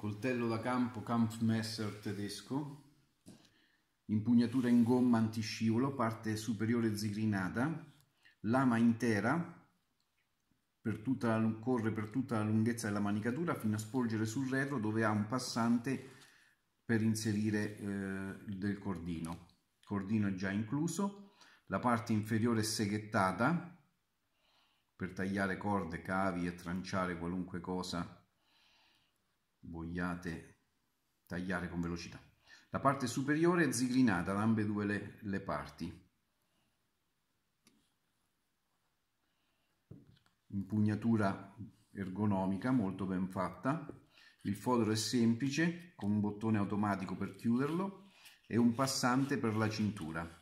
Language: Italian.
coltello da campo Kampfmesser tedesco, impugnatura in gomma antiscivolo, parte superiore zigrinata, lama intera per la, corre per tutta la lunghezza della manicatura fino a sporgere sul retro dove ha un passante per inserire eh, del cordino. Il cordino è già incluso, la parte inferiore è seghettata per tagliare corde, cavi e tranciare qualunque cosa vogliate tagliare con velocità. La parte superiore è zigrinata da ambedue le, le parti. Impugnatura ergonomica molto ben fatta. Il fodero è semplice con un bottone automatico per chiuderlo e un passante per la cintura.